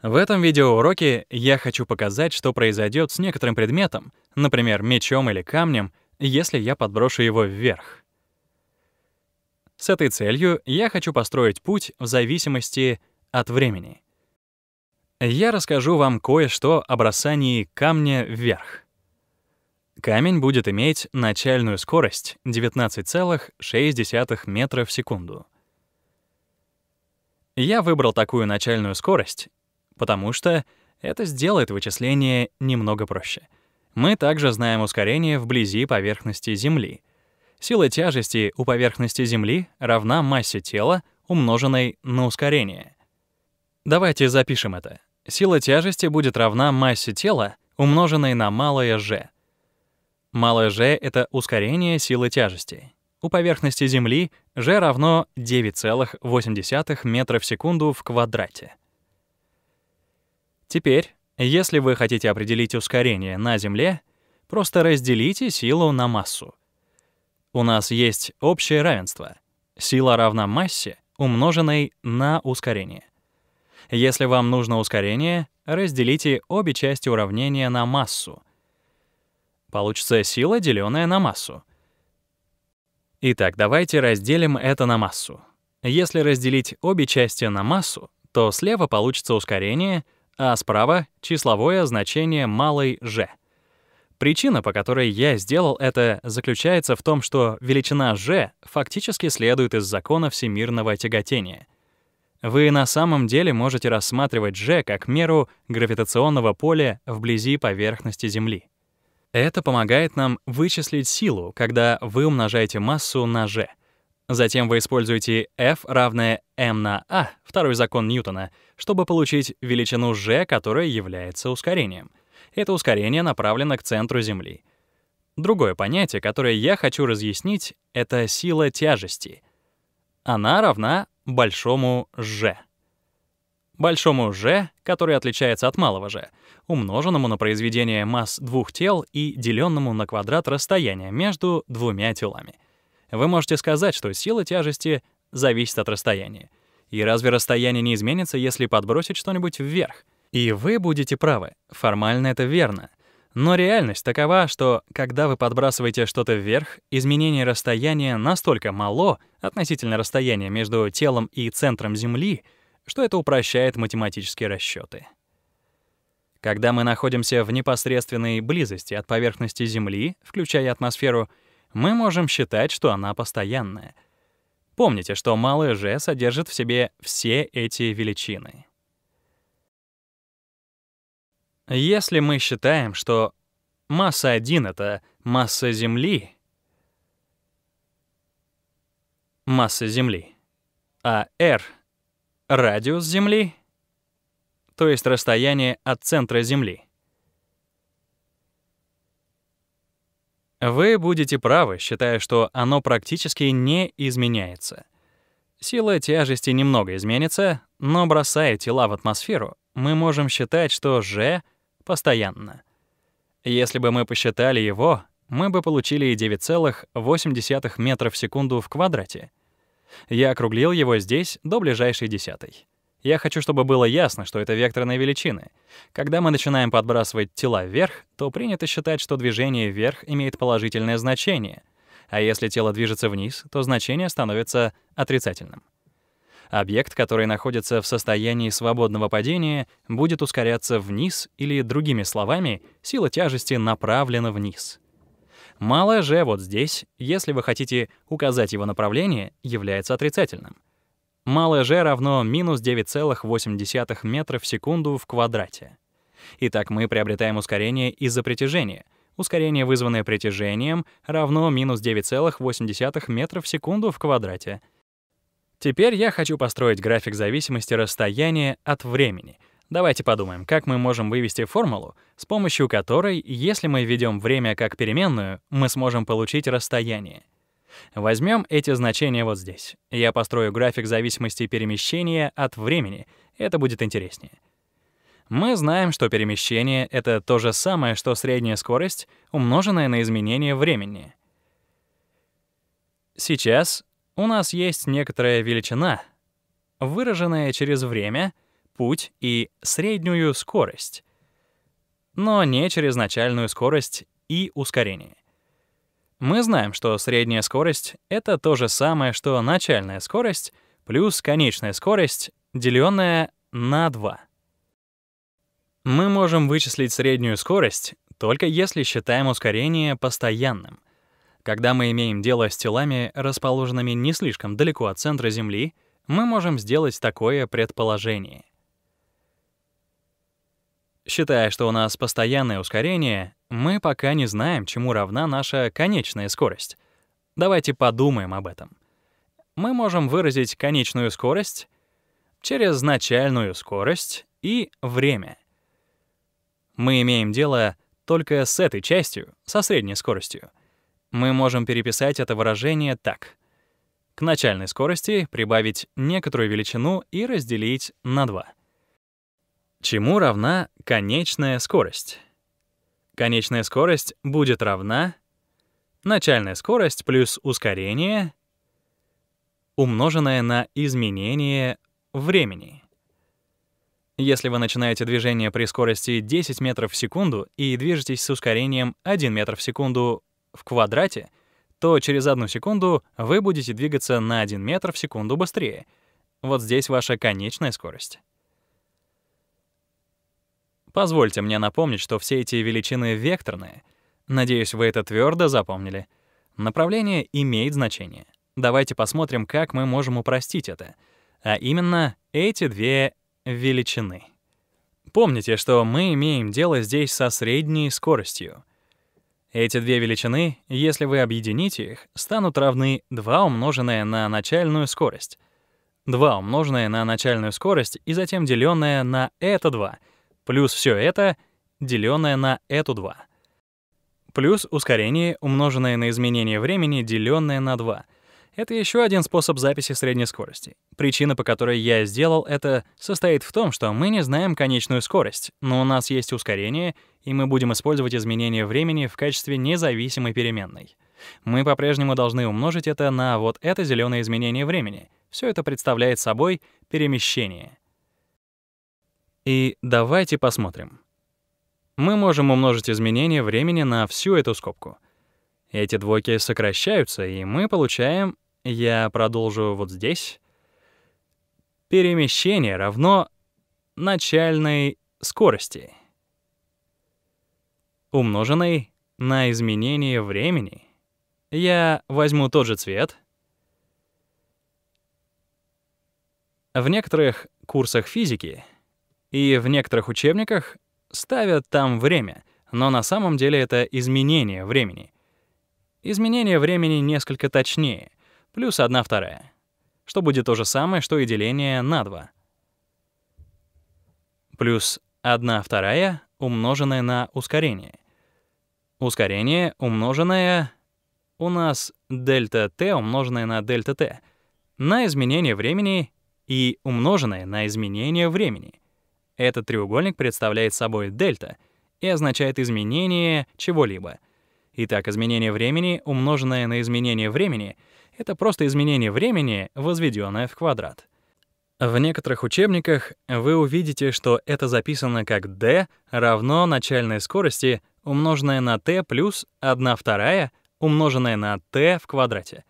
В этом видеоуроке я хочу показать, что произойдет с некоторым предметом, например, мечом или камнем, если я подброшу его вверх. С этой целью я хочу построить путь в зависимости от времени. Я расскажу вам кое-что о бросании камня вверх. Камень будет иметь начальную скорость 19,6 метра в секунду. Я выбрал такую начальную скорость, потому что это сделает вычисление немного проще. Мы также знаем ускорение вблизи поверхности Земли. Сила тяжести у поверхности Земли равна массе тела, умноженной на ускорение. Давайте запишем это. Сила тяжести будет равна массе тела, умноженной на малое g. Малое g — это ускорение силы тяжести. У поверхности Земли g равно 9,8 метра в секунду в квадрате. Теперь, если вы хотите определить ускорение на Земле, просто разделите силу на массу. У нас есть общее равенство. Сила равна массе, умноженной на ускорение. Если вам нужно ускорение, разделите обе части уравнения на массу. Получится сила, деленная на массу. Итак, давайте разделим это на массу. Если разделить обе части на массу, то слева получится ускорение — а справа — числовое значение малой g. Причина, по которой я сделал это, заключается в том, что величина g фактически следует из закона всемирного тяготения. Вы на самом деле можете рассматривать g как меру гравитационного поля вблизи поверхности Земли. Это помогает нам вычислить силу, когда вы умножаете массу на g — Затем вы используете f равное m на a, второй закон Ньютона, чтобы получить величину g, которая является ускорением. Это ускорение направлено к центру Земли. Другое понятие, которое я хочу разъяснить, это сила тяжести. Она равна большому g. Большому g, который отличается от малого g, умноженному на произведение масс двух тел и деленному на квадрат расстояния между двумя телами — вы можете сказать, что сила тяжести зависит от расстояния. И разве расстояние не изменится, если подбросить что-нибудь вверх? И вы будете правы, формально это верно. Но реальность такова, что когда вы подбрасываете что-то вверх, изменение расстояния настолько мало относительно расстояния между телом и центром Земли, что это упрощает математические расчеты. Когда мы находимся в непосредственной близости от поверхности Земли, включая атмосферу, мы можем считать, что она постоянная. Помните, что малое g содержит в себе все эти величины. Если мы считаем, что масса 1 — это масса Земли, масса Земли, а r — радиус Земли, то есть расстояние от центра Земли — Вы будете правы, считая, что оно практически не изменяется. Сила тяжести немного изменится, но бросая тела в атмосферу, мы можем считать, что G постоянно. Если бы мы посчитали его, мы бы получили 9,8 метров в секунду в квадрате. Я округлил его здесь до ближайшей десятой. Я хочу, чтобы было ясно, что это векторные величины. Когда мы начинаем подбрасывать тела вверх, то принято считать, что движение вверх имеет положительное значение, а если тело движется вниз, то значение становится отрицательным. Объект, который находится в состоянии свободного падения, будет ускоряться вниз или, другими словами, сила тяжести направлена вниз. Малое же вот здесь, если вы хотите указать его направление, является отрицательным — малое g равно минус 9,8 метров в секунду в квадрате. Итак, мы приобретаем ускорение из-за притяжения. Ускорение, вызванное притяжением, равно минус 9,8 метров в секунду в квадрате. Теперь я хочу построить график зависимости расстояния от времени. Давайте подумаем, как мы можем вывести формулу, с помощью которой, если мы введем время как переменную, мы сможем получить расстояние. Возьмем эти значения вот здесь. Я построю график зависимости перемещения от времени. Это будет интереснее. Мы знаем, что перемещение — это то же самое, что средняя скорость, умноженная на изменение времени. Сейчас у нас есть некоторая величина, выраженная через время, путь и среднюю скорость, но не через начальную скорость и ускорение — мы знаем, что средняя скорость — это то же самое, что начальная скорость плюс конечная скорость, деленная на 2. Мы можем вычислить среднюю скорость только если считаем ускорение постоянным. Когда мы имеем дело с телами, расположенными не слишком далеко от центра Земли, мы можем сделать такое предположение. Считая, что у нас постоянное ускорение, мы пока не знаем, чему равна наша конечная скорость. Давайте подумаем об этом. Мы можем выразить конечную скорость через начальную скорость и время. Мы имеем дело только с этой частью, со средней скоростью. Мы можем переписать это выражение так. К начальной скорости прибавить некоторую величину и разделить на 2. Чему равна конечная скорость? Конечная скорость будет равна начальная скорость плюс ускорение, умноженное на изменение времени. Если вы начинаете движение при скорости 10 метров в секунду и движетесь с ускорением 1 метр в секунду в квадрате, то через одну секунду вы будете двигаться на 1 метр в секунду быстрее. Вот здесь ваша конечная скорость. Позвольте мне напомнить, что все эти величины векторные. Надеюсь, вы это твердо запомнили. Направление имеет значение. Давайте посмотрим, как мы можем упростить это. А именно эти две величины. Помните, что мы имеем дело здесь со средней скоростью. Эти две величины, если вы объедините их, станут равны 2 умноженное на начальную скорость. 2 умноженное на начальную скорость и затем деленное на это 2 — плюс все это, деленное на эту 2. Плюс ускорение, умноженное на изменение времени, деленное на 2. Это еще один способ записи средней скорости. Причина, по которой я сделал это, состоит в том, что мы не знаем конечную скорость, но у нас есть ускорение, и мы будем использовать изменение времени в качестве независимой переменной. Мы по-прежнему должны умножить это на вот это зеленое изменение времени. Все это представляет собой перемещение. И давайте посмотрим. Мы можем умножить изменение времени на всю эту скобку. Эти двойки сокращаются, и мы получаем... Я продолжу вот здесь. Перемещение равно начальной скорости, умноженной на изменение времени. Я возьму тот же цвет. В некоторых курсах физики — и в некоторых учебниках ставят там время, но на самом деле это изменение времени. Изменение времени несколько точнее, плюс одна вторая, что будет то же самое, что и деление на 2. Плюс одна вторая умноженное на ускорение. Ускорение умноженное у нас дельта t умноженное на дельта t на изменение времени и умноженное на изменение времени. Этот треугольник представляет собой дельта и означает изменение чего-либо. Итак, изменение времени, умноженное на изменение времени, это просто изменение времени, возведенное в квадрат. В некоторых учебниках вы увидите, что это записано как d равно начальной скорости, умноженное на t плюс 1 вторая, умноженное на t в квадрате.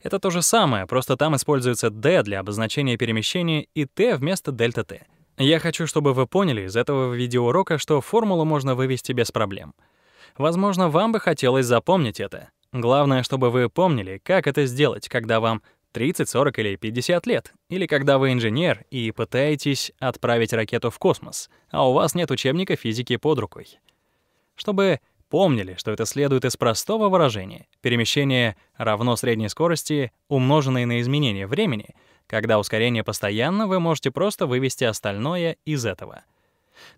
Это то же самое, просто там используется d для обозначения перемещения и t вместо дельта t. Я хочу, чтобы вы поняли из этого видеоурока, что формулу можно вывести без проблем. Возможно, вам бы хотелось запомнить это. Главное, чтобы вы помнили, как это сделать, когда вам 30, 40 или 50 лет, или когда вы инженер и пытаетесь отправить ракету в космос, а у вас нет учебника физики под рукой. Чтобы помнили, что это следует из простого выражения перемещение равно средней скорости, умноженной на изменение времени, когда ускорение постоянно, вы можете просто вывести остальное из этого.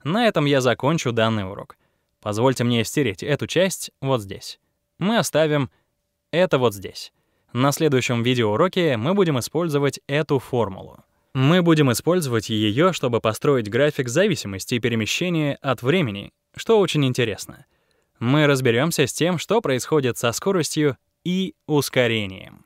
На этом я закончу данный урок. Позвольте мне стереть эту часть вот здесь. Мы оставим это вот здесь. На следующем видеоуроке мы будем использовать эту формулу. Мы будем использовать ее, чтобы построить график зависимости перемещения от времени, что очень интересно. Мы разберемся с тем, что происходит со скоростью и ускорением.